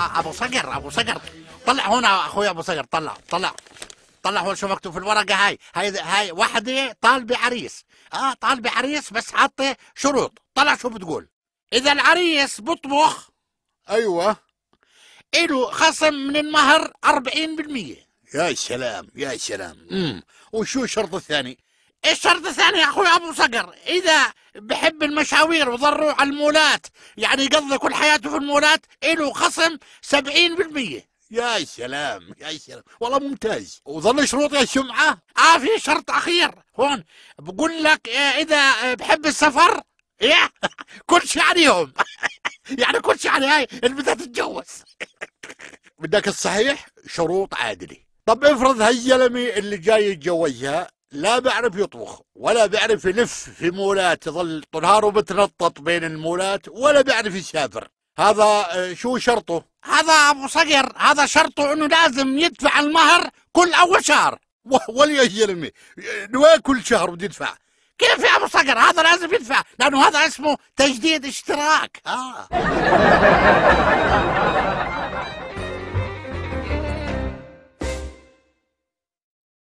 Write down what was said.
آه، ابو صقر ابو صقر طلع هنا اخوي ابو صقر طلع طلع طلع هون شو مكتوب في الورقه هاي هاي هاي وحده طالبه عريس اه طالبه عريس بس حاطه شروط طلع شو بتقول اذا العريس بطبخ ايوه إله خصم من المهر 40% يا سلام يا سلام امم وشو الشرط الثاني الشرط الثاني يا اخوي ابو صقر اذا بحب المشاوير وضروه على المولات يعني يقضي كل حياته في المولات له خصم 70% يا سلام يا سلام والله ممتاز وظل شروط يا شمعة اه في شرط اخير هون بقول لك آه، اذا آه، بحب السفر يا كل شيء عليهم يعني كل شيء على هاي اللي بدها تتجوز بدك الصحيح شروط عادله طب افرض هالزلمه اللي جاي يتجوزها لا بيعرف يطبخ ولا بيعرف يلف في مولات يظل طول نهاره بين المولات ولا بيعرف يسافر هذا آه، شو شرطه؟ هذا ابو صقر هذا شرطه انه لازم يدفع المهر كل اول شهر ولي يلمي كل شهر بده يدفع كيف يا ابو صقر هذا لازم يدفع لانه هذا اسمه تجديد اشتراك آه.